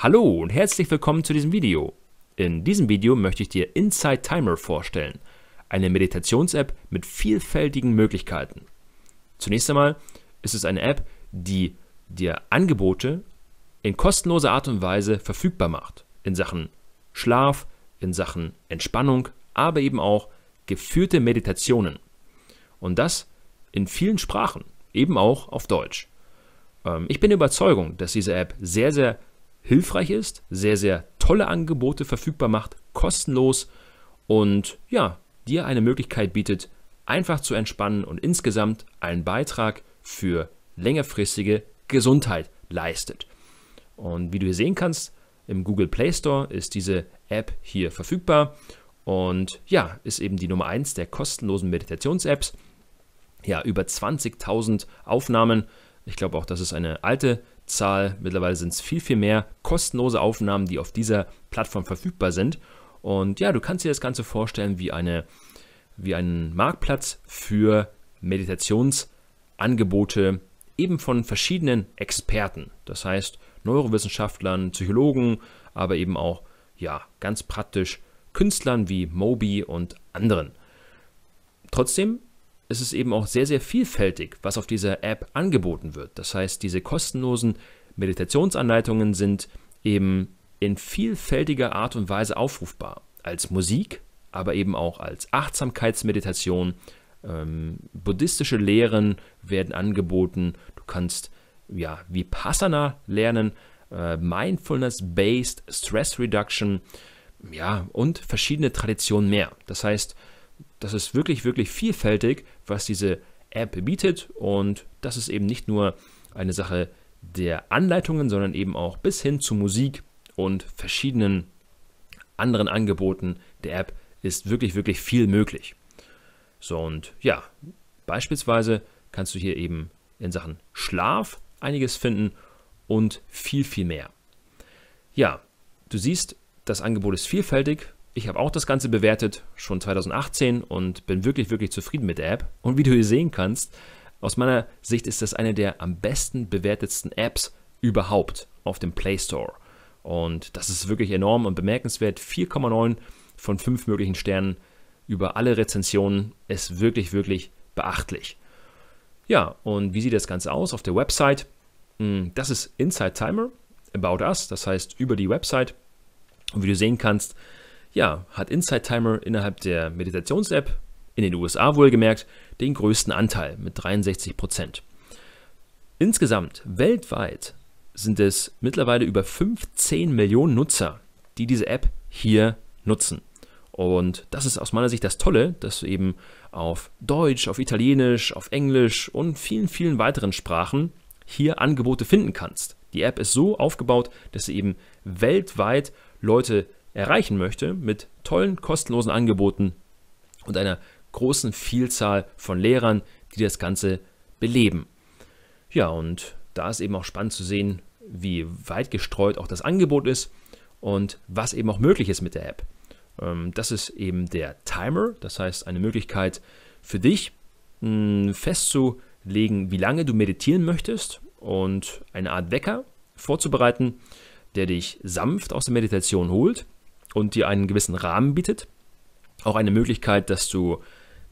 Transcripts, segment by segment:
Hallo und herzlich willkommen zu diesem Video. In diesem Video möchte ich dir Inside Timer vorstellen, eine Meditations-App mit vielfältigen Möglichkeiten. Zunächst einmal ist es eine App, die dir Angebote in kostenloser Art und Weise verfügbar macht. In Sachen Schlaf, in Sachen Entspannung, aber eben auch geführte Meditationen. Und das in vielen Sprachen, eben auch auf Deutsch. Ähm, ich bin der Überzeugung, dass diese App sehr, sehr hilfreich ist, sehr, sehr tolle Angebote verfügbar macht, kostenlos und ja, dir eine Möglichkeit bietet, einfach zu entspannen und insgesamt einen Beitrag für längerfristige Gesundheit leistet. Und wie du hier sehen kannst, im Google Play Store ist diese App hier verfügbar und ja, ist eben die Nummer 1 der kostenlosen Meditations-Apps. Ja, über 20.000 Aufnahmen. Ich glaube auch, das ist eine alte Zahl, mittlerweile sind es viel, viel mehr kostenlose Aufnahmen, die auf dieser Plattform verfügbar sind. Und ja, du kannst dir das Ganze vorstellen wie, eine, wie einen Marktplatz für Meditationsangebote, eben von verschiedenen Experten. Das heißt, Neurowissenschaftlern, Psychologen, aber eben auch, ja, ganz praktisch Künstlern wie Moby und anderen. Trotzdem es ist eben auch sehr, sehr vielfältig, was auf dieser App angeboten wird. Das heißt, diese kostenlosen Meditationsanleitungen sind eben in vielfältiger Art und Weise aufrufbar. Als Musik, aber eben auch als Achtsamkeitsmeditation. Ähm, buddhistische Lehren werden angeboten. Du kannst ja wie Passana lernen, äh, Mindfulness-Based Stress Reduction, ja, und verschiedene Traditionen mehr. Das heißt, das ist wirklich, wirklich vielfältig, was diese App bietet. Und das ist eben nicht nur eine Sache der Anleitungen, sondern eben auch bis hin zu Musik und verschiedenen anderen Angeboten der App ist wirklich, wirklich viel möglich. So und ja, beispielsweise kannst du hier eben in Sachen Schlaf einiges finden und viel, viel mehr. Ja, du siehst, das Angebot ist vielfältig, ich habe auch das Ganze bewertet, schon 2018 und bin wirklich, wirklich zufrieden mit der App. Und wie du hier sehen kannst, aus meiner Sicht ist das eine der am besten bewertetsten Apps überhaupt auf dem Play Store. Und das ist wirklich enorm und bemerkenswert. 4,9 von 5 möglichen Sternen über alle Rezensionen ist wirklich, wirklich beachtlich. Ja, und wie sieht das Ganze aus auf der Website? Hm, das ist Inside Timer, About Us, das heißt über die Website. Und wie du sehen kannst, ja, hat Insight Timer innerhalb der Meditations-App in den USA wohlgemerkt den größten Anteil mit 63 Prozent. Insgesamt weltweit sind es mittlerweile über 15 Millionen Nutzer, die diese App hier nutzen. Und das ist aus meiner Sicht das Tolle, dass du eben auf Deutsch, auf Italienisch, auf Englisch und vielen, vielen weiteren Sprachen hier Angebote finden kannst. Die App ist so aufgebaut, dass sie eben weltweit Leute erreichen möchte, mit tollen, kostenlosen Angeboten und einer großen Vielzahl von Lehrern, die das Ganze beleben. Ja, und da ist eben auch spannend zu sehen, wie weit gestreut auch das Angebot ist und was eben auch möglich ist mit der App. Ähm, das ist eben der Timer, das heißt eine Möglichkeit für dich hm, festzulegen, wie lange du meditieren möchtest und eine Art Wecker vorzubereiten, der dich sanft aus der Meditation holt und dir einen gewissen Rahmen bietet. Auch eine Möglichkeit, dass du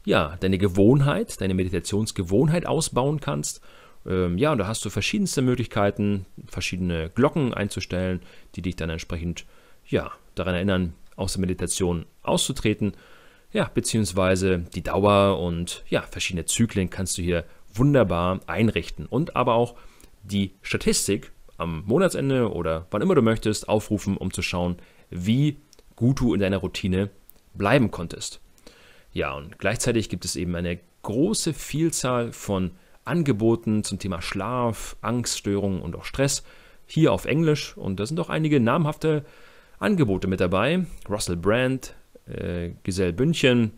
ja, deine Gewohnheit, deine Meditationsgewohnheit ausbauen kannst. Ähm, ja, und da hast du verschiedenste Möglichkeiten, verschiedene Glocken einzustellen, die dich dann entsprechend ja, daran erinnern, aus der Meditation auszutreten. Ja, beziehungsweise die Dauer und ja, verschiedene Zyklen kannst du hier wunderbar einrichten und aber auch die Statistik am Monatsende oder wann immer du möchtest aufrufen, um zu schauen, wie gut du in deiner Routine bleiben konntest. Ja, und gleichzeitig gibt es eben eine große Vielzahl von Angeboten zum Thema Schlaf, Angststörungen und auch Stress hier auf Englisch und da sind auch einige namhafte Angebote mit dabei. Russell Brand, äh, Giselle Bündchen,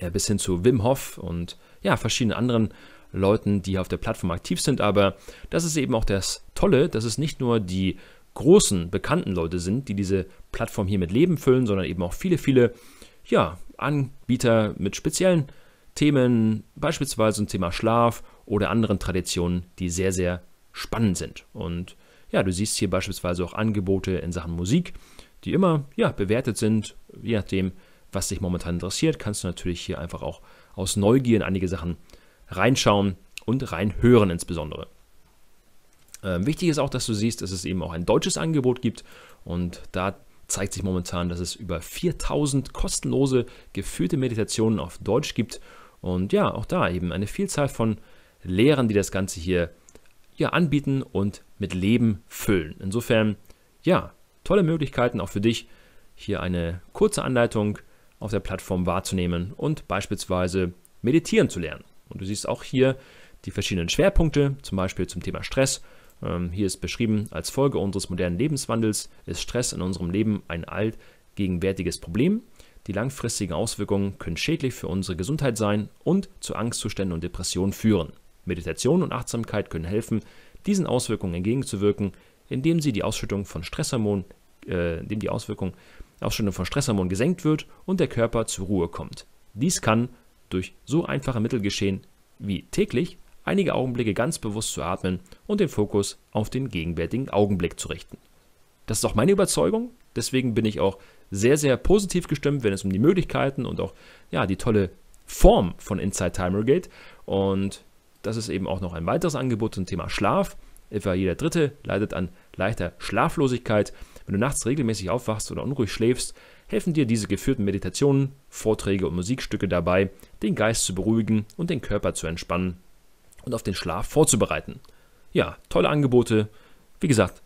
äh, bis hin zu Wim Hof und ja, verschiedenen anderen Leuten, die auf der Plattform aktiv sind. Aber das ist eben auch das Tolle, dass es nicht nur die großen, bekannten Leute sind, die diese Plattform hier mit Leben füllen, sondern eben auch viele, viele ja, Anbieter mit speziellen Themen, beispielsweise zum Thema Schlaf oder anderen Traditionen, die sehr, sehr spannend sind. Und ja, du siehst hier beispielsweise auch Angebote in Sachen Musik, die immer ja, bewertet sind, je nachdem, was dich momentan interessiert, kannst du natürlich hier einfach auch aus Neugier in einige Sachen reinschauen und reinhören insbesondere. Äh, wichtig ist auch, dass du siehst, dass es eben auch ein deutsches Angebot gibt und da zeigt sich momentan, dass es über 4000 kostenlose geführte Meditationen auf Deutsch gibt und ja, auch da eben eine Vielzahl von Lehrern, die das Ganze hier ja, anbieten und mit Leben füllen. Insofern, ja, tolle Möglichkeiten auch für dich, hier eine kurze Anleitung auf der Plattform wahrzunehmen und beispielsweise meditieren zu lernen. Und du siehst auch hier die verschiedenen Schwerpunkte, zum Beispiel zum Thema Stress ähm, hier ist beschrieben, als Folge unseres modernen Lebenswandels ist Stress in unserem Leben ein allgegenwärtiges Problem. Die langfristigen Auswirkungen können schädlich für unsere Gesundheit sein und zu Angstzuständen und Depressionen führen. Meditation und Achtsamkeit können helfen, diesen Auswirkungen entgegenzuwirken, indem sie die Ausschüttung von Stresshormonen, äh, indem die Auswirkung, Ausschüttung von Stresshormonen gesenkt wird und der Körper zur Ruhe kommt. Dies kann durch so einfache Mittel geschehen wie täglich einige Augenblicke ganz bewusst zu atmen und den Fokus auf den gegenwärtigen Augenblick zu richten. Das ist auch meine Überzeugung, deswegen bin ich auch sehr, sehr positiv gestimmt, wenn es um die Möglichkeiten und auch ja, die tolle Form von Inside Timer geht. Und das ist eben auch noch ein weiteres Angebot zum Thema Schlaf. Etwa jeder Dritte leidet an leichter Schlaflosigkeit. Wenn du nachts regelmäßig aufwachst oder unruhig schläfst, helfen dir diese geführten Meditationen, Vorträge und Musikstücke dabei, den Geist zu beruhigen und den Körper zu entspannen und auf den Schlaf vorzubereiten. Ja, tolle Angebote. Wie gesagt,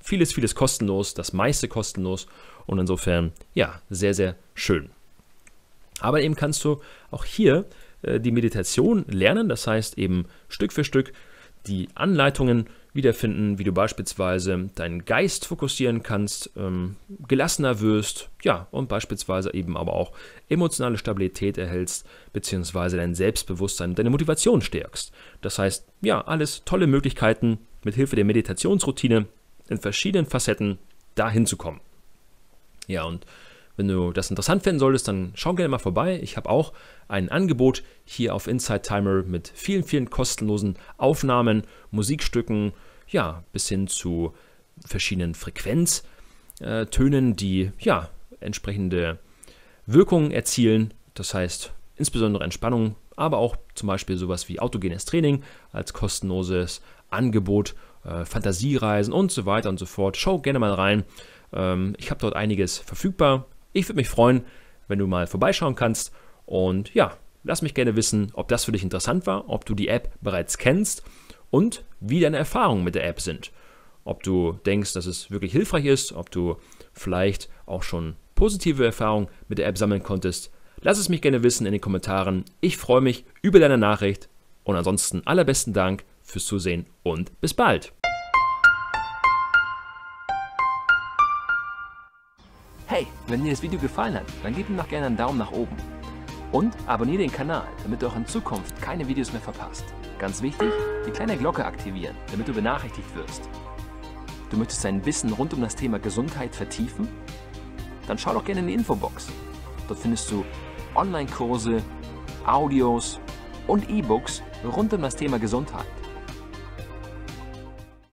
vieles, vieles kostenlos, das meiste kostenlos und insofern, ja, sehr, sehr schön. Aber eben kannst du auch hier äh, die Meditation lernen, das heißt eben Stück für Stück die Anleitungen wiederfinden, wie du beispielsweise deinen Geist fokussieren kannst, ähm, gelassener wirst, ja, und beispielsweise eben aber auch emotionale Stabilität erhältst, beziehungsweise dein Selbstbewusstsein, und deine Motivation stärkst. Das heißt, ja, alles tolle Möglichkeiten, mit Hilfe der Meditationsroutine in verschiedenen Facetten dahin zu kommen. Ja, und wenn du das interessant finden solltest, dann schau gerne mal vorbei. Ich habe auch ein Angebot hier auf Inside Timer mit vielen, vielen kostenlosen Aufnahmen, Musikstücken, ja, bis hin zu verschiedenen Frequenztönen, die ja entsprechende Wirkungen erzielen. Das heißt, insbesondere Entspannung, aber auch zum Beispiel sowas wie autogenes Training als kostenloses Angebot, äh, Fantasiereisen und so weiter und so fort. Schau gerne mal rein. Ähm, ich habe dort einiges verfügbar. Ich würde mich freuen, wenn du mal vorbeischauen kannst. Und ja, lass mich gerne wissen, ob das für dich interessant war, ob du die App bereits kennst und wie deine Erfahrungen mit der App sind. Ob du denkst, dass es wirklich hilfreich ist, ob du vielleicht auch schon positive Erfahrungen mit der App sammeln konntest. Lass es mich gerne wissen in den Kommentaren. Ich freue mich über deine Nachricht und ansonsten allerbesten Dank fürs Zusehen und bis bald. Hey, wenn dir das Video gefallen hat, dann gib ihm doch gerne einen Daumen nach oben. Und abonniere den Kanal, damit du auch in Zukunft keine Videos mehr verpasst. Ganz wichtig, die kleine Glocke aktivieren, damit du benachrichtigt wirst. Du möchtest dein Wissen rund um das Thema Gesundheit vertiefen? Dann schau doch gerne in die Infobox. Dort findest du Online-Kurse, Audios und E-Books rund um das Thema Gesundheit.